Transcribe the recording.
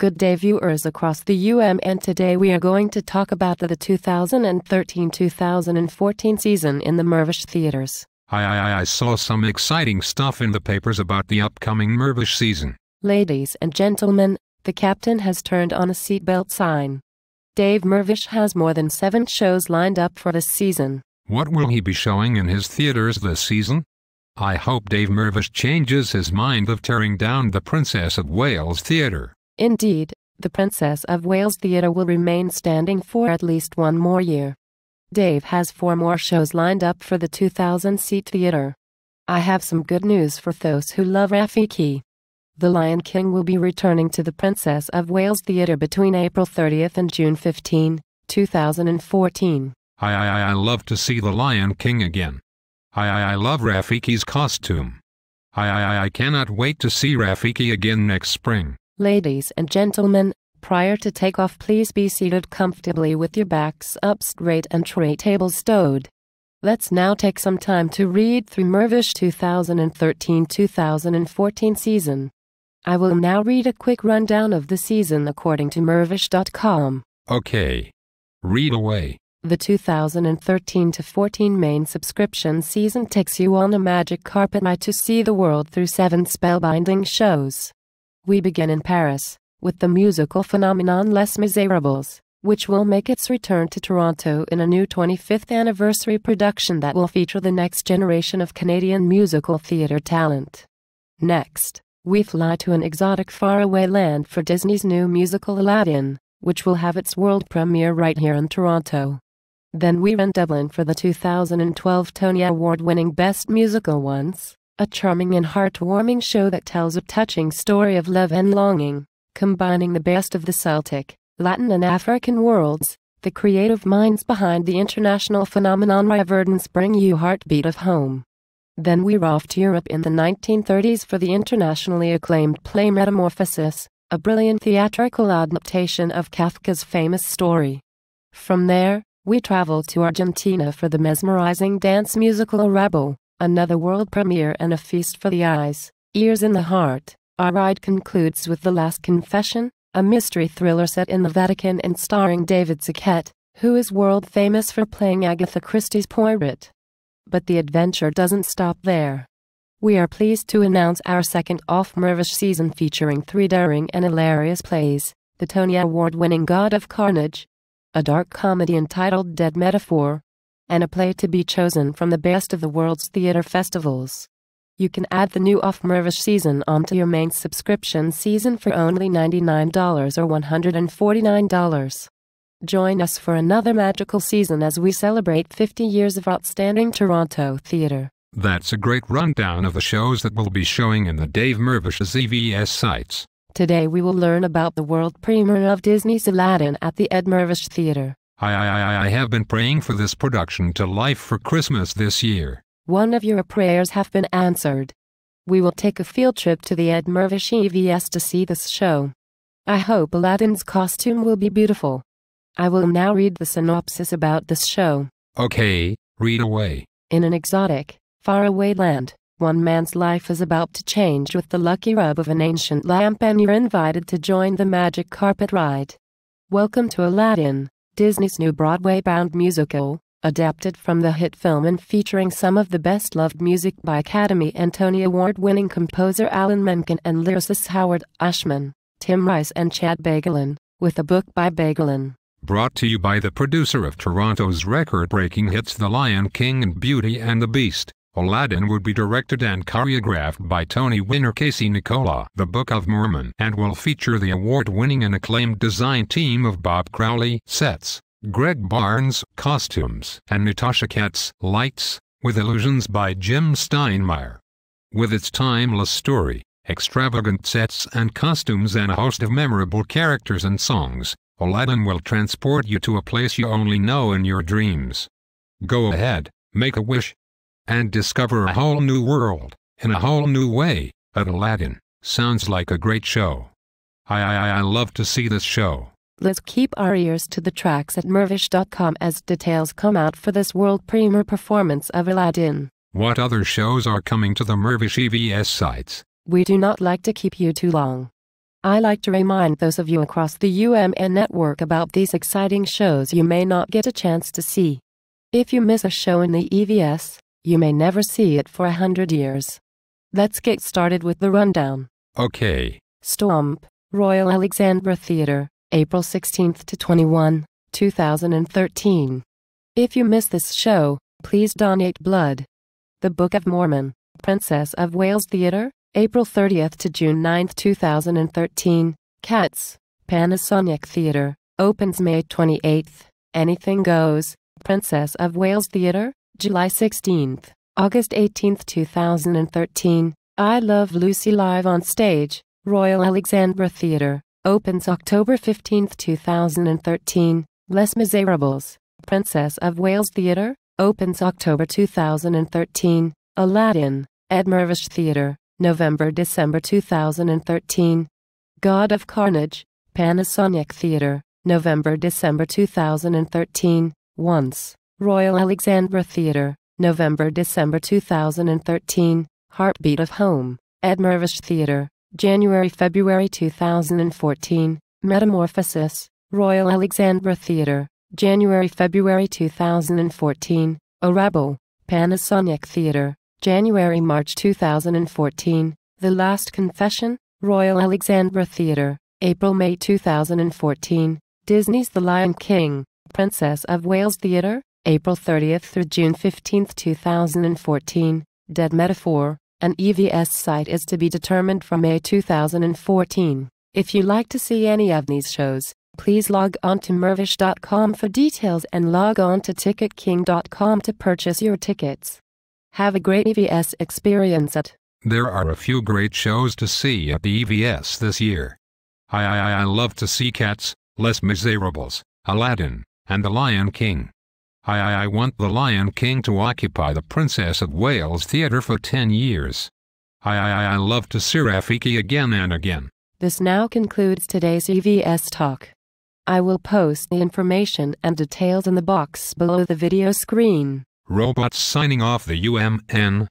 Good day viewers across the UM and today we are going to talk about the 2013-2014 season in the Mervish theaters. I, I, I saw some exciting stuff in the papers about the upcoming Mervish season. Ladies and gentlemen, the captain has turned on a seatbelt sign. Dave Mervish has more than seven shows lined up for this season. What will he be showing in his theaters this season? I hope Dave Mervish changes his mind of tearing down the Princess of Wales Theatre. Indeed, the Princess of Wales Theatre will remain standing for at least one more year. Dave has four more shows lined up for the 2000 seat theatre. I have some good news for those who love Rafiki. The Lion King will be returning to the Princess of Wales Theatre between April 30th and June 15, 2014. I, I, I love to see The Lion King again. I, I, I love Rafiki's costume. I, I, I cannot wait to see Rafiki again next spring. Ladies and gentlemen, prior to takeoff please be seated comfortably with your backs up straight and tray tables stowed. Let's now take some time to read through Mervish 2013-2014 season. I will now read a quick rundown of the season according to Mervish.com. Okay. Read away. The 2013-14 main subscription season takes you on a magic carpet ride to see the world through seven spellbinding shows. We begin in Paris, with the musical phenomenon Les Miserables, which will make its return to Toronto in a new 25th anniversary production that will feature the next generation of Canadian musical theatre talent. Next, we fly to an exotic faraway land for Disney's new musical Aladdin, which will have its world premiere right here in Toronto. Then we're in Dublin for the 2012 Tony Award winning Best Musical once a charming and heartwarming show that tells a touching story of love and longing, combining the best of the Celtic, Latin and African worlds, the creative minds behind the international phenomenon Riverdance Bring You Heartbeat of Home. Then we're off to Europe in the 1930s for the internationally acclaimed play Metamorphosis, a brilliant theatrical adaptation of Kafka's famous story. From there, we travel to Argentina for the mesmerizing dance musical *Rebel* another world premiere and a feast for the eyes, ears and the heart. Our ride concludes with The Last Confession, a mystery thriller set in the Vatican and starring David Saquette, who is world famous for playing Agatha Christie's Poirot. But the adventure doesn't stop there. We are pleased to announce our second Mirvish season featuring three daring and hilarious plays, the Tony Award-winning God of Carnage, a dark comedy entitled Dead Metaphor, and a play to be chosen from the best of the world's theater festivals. You can add the new Off Mervish season onto your main subscription season for only $99 or $149. Join us for another magical season as we celebrate 50 years of outstanding Toronto theater. That's a great rundown of the shows that will be showing in the Dave Mervish's EVS sites. Today we will learn about the world premiere of Disney's Aladdin at the Ed Mervish Theater. I, I, I, have been praying for this production to life for Christmas this year. One of your prayers have been answered. We will take a field trip to the Ed Mervish EVS to see this show. I hope Aladdin's costume will be beautiful. I will now read the synopsis about this show. Okay, read away. In an exotic, faraway land, one man's life is about to change with the lucky rub of an ancient lamp and you're invited to join the magic carpet ride. Welcome to Aladdin. Disney's new Broadway bound musical, adapted from the hit film and featuring some of the best loved music by Academy and Tony Award winning composer Alan Menken and lyricist Howard Ashman, Tim Rice, and Chad Bagelin, with a book by Bagelin. Brought to you by the producer of Toronto's record breaking hits The Lion King and Beauty and the Beast. Aladdin would be directed and choreographed by Tony winner Casey Nicola. The Book of Mormon and will feature the award-winning and acclaimed design team of Bob Crowley sets, Greg Barnes costumes, and Natasha Katz lights, with illusions by Jim Steinmeier. With its timeless story, extravagant sets and costumes and a host of memorable characters and songs, Aladdin will transport you to a place you only know in your dreams. Go ahead, make a wish, and discover a whole new world, in a whole new way, at Aladdin. Sounds like a great show. I, I, I love to see this show. Let's keep our ears to the tracks at mervish.com as details come out for this world premiere performance of Aladdin. What other shows are coming to the Mervish EVS sites? We do not like to keep you too long. I like to remind those of you across the UMN network about these exciting shows you may not get a chance to see. If you miss a show in the EVS, you may never see it for a hundred years. Let's get started with the rundown. Okay. Stomp, Royal Alexandra Theatre, April 16th to 21, 2013. If you miss this show, please donate blood. The Book of Mormon, Princess of Wales Theatre, April 30th to June 9th, 2013. Cats, Panasonic Theatre, opens May 28th. Anything Goes, Princess of Wales Theatre, July 16th, August 18th, 2013, I Love Lucy Live on Stage, Royal Alexandra Theatre, opens October 15th, 2013, Les Miserables, Princess of Wales Theatre, opens October 2013, Aladdin, Ed Edmervish Theatre, November December 2013, God of Carnage, Panasonic Theatre, November December 2013, Once, Royal Alexandra Theatre, November December 2013, Heartbeat of Home, Ed Mervish Theatre, January February 2014, Metamorphosis, Royal Alexandra Theatre, January February 2014, Arabo, Panasonic Theatre, January March 2014, The Last Confession, Royal Alexandra Theatre, April May 2014, Disney's The Lion King, Princess of Wales Theatre, April 30th through June 15th, 2014, Dead Metaphor, an EVS site is to be determined from May 2014. If you like to see any of these shows, please log on to mervish.com for details and log on to ticketking.com to purchase your tickets. Have a great EVS experience at There are a few great shows to see at the EVS this year. I I I, I love to see Cats, Les Miserables, Aladdin, and The Lion King. I, I, I want The Lion King to occupy the Princess of Wales Theatre for 10 years. I, I, I love to see Rafiki again and again. This now concludes today's EVS talk. I will post the information and details in the box below the video screen. Robots signing off the UMN.